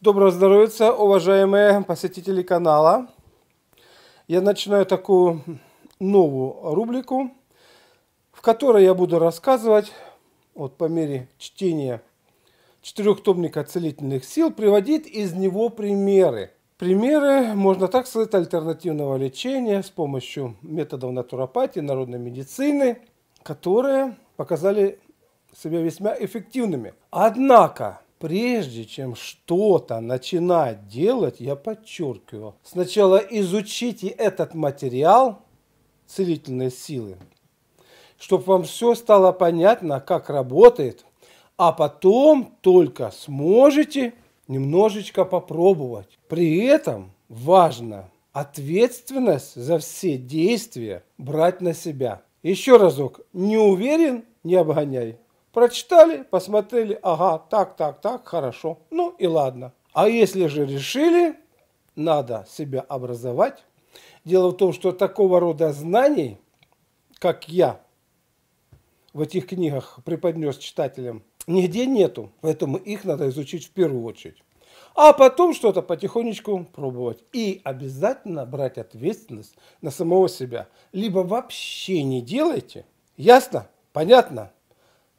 Доброго здоровья, уважаемые посетители канала. Я начинаю такую новую рубрику, в которой я буду рассказывать, вот по мере чтения четырехтомника целительных сил, приводить из него примеры. Примеры, можно так сказать, альтернативного лечения с помощью методов натуропатии, народной медицины, которые показали себя весьма эффективными. Однако, Прежде чем что-то начинать делать, я подчеркиваю, сначала изучите этот материал целительной силы, чтобы вам все стало понятно, как работает, а потом только сможете немножечко попробовать. При этом важно ответственность за все действия брать на себя. Еще разок, не уверен, не обгоняй. Прочитали, посмотрели, ага, так, так, так, хорошо. Ну и ладно. А если же решили, надо себя образовать. Дело в том, что такого рода знаний, как я в этих книгах преподнес читателям, нигде нету. Поэтому их надо изучить в первую очередь. А потом что-то потихонечку пробовать. И обязательно брать ответственность на самого себя. Либо вообще не делайте. Ясно? Понятно?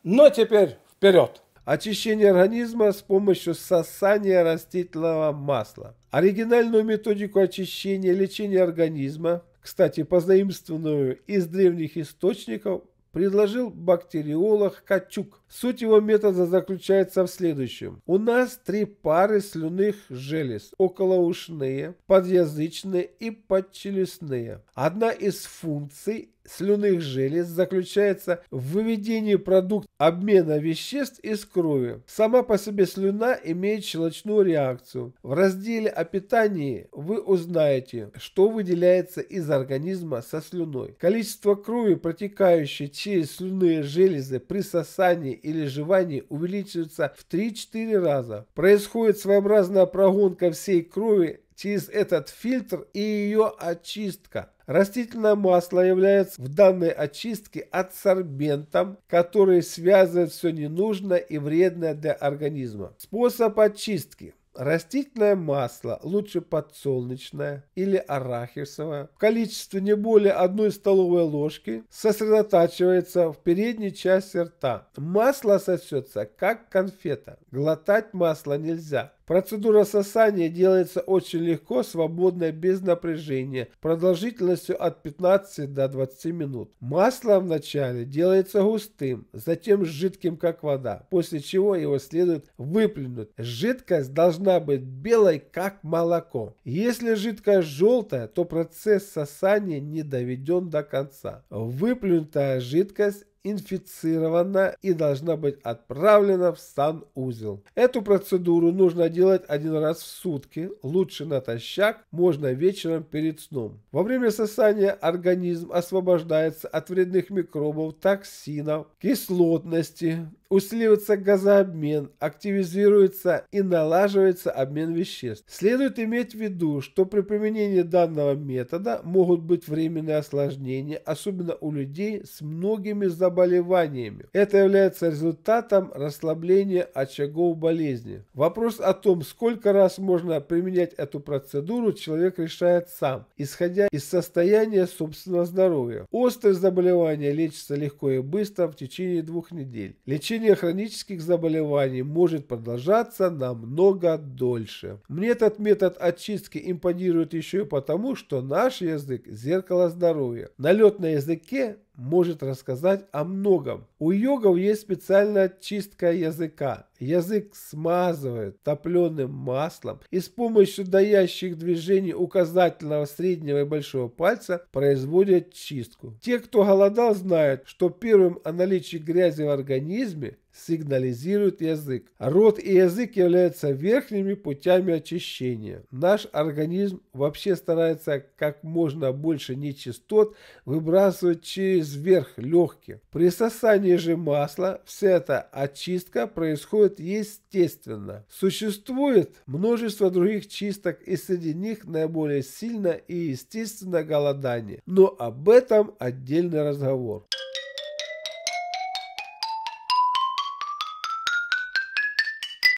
Но теперь вперед! Очищение организма с помощью сосания растительного масла. Оригинальную методику очищения лечения организма, кстати, позаимствованную из древних источников, предложил бактериолог Качук. Суть его метода заключается в следующем. У нас три пары слюных желез, околоушные, подъязычные и подчелюстные. Одна из функций слюных желез заключается в выведении продукт обмена веществ из крови. Сама по себе слюна имеет щелочную реакцию. В разделе о питании вы узнаете, что выделяется из организма со слюной. Количество крови, протекающей через слюные железы при сосании или жевании, увеличивается в 3-4 раза. Происходит своеобразная прогонка всей крови через этот фильтр и ее очистка. Растительное масло является в данной очистке адсорбентом, который связывает все ненужное и вредное для организма. Способ очистки. Растительное масло, лучше подсолнечное или арахисовое, в количестве не более одной столовой ложки сосредотачивается в передней части рта. Масло сосется как конфета. Глотать масло нельзя. Процедура сосания делается очень легко, свободно, без напряжения, продолжительностью от 15 до 20 минут. Масло вначале делается густым, затем жидким, как вода, после чего его следует выплюнуть. Жидкость должна быть белой, как молоко. Если жидкость желтая, то процесс сосания не доведен до конца. Выплюнутая жидкость инфицирована и должна быть отправлена в санузел. Эту процедуру нужно делать один раз в сутки, лучше натощак, можно вечером перед сном. Во время сосания организм освобождается от вредных микробов, токсинов, кислотности, усиливается газообмен, активизируется и налаживается обмен веществ. Следует иметь в виду, что при применении данного метода могут быть временные осложнения, особенно у людей с многими заболеваниями. Это является результатом расслабления очагов болезни. Вопрос о том, сколько раз можно применять эту процедуру, человек решает сам, исходя из состояния собственного здоровья. Острые заболевания лечатся легко и быстро в течение двух недель. Лечение лечение хронических заболеваний может продолжаться намного дольше. Мне этот метод очистки импонирует еще и потому, что наш язык – зеркало здоровья. Налет на языке может рассказать о многом. У йогов есть специальная чистка языка. Язык смазывают топленым маслом и с помощью даящих движений указательного, среднего и большого пальца производят чистку. Те, кто голодал, знают, что первым о наличии грязи в организме сигнализирует язык. Рот и язык являются верхними путями очищения. Наш организм вообще старается как можно больше нечистот выбрасывать через верх легких. При сосании же масла вся эта очистка происходит естественно. Существует множество других чисток, и среди них наиболее сильно и естественно голодание. Но об этом отдельный разговор.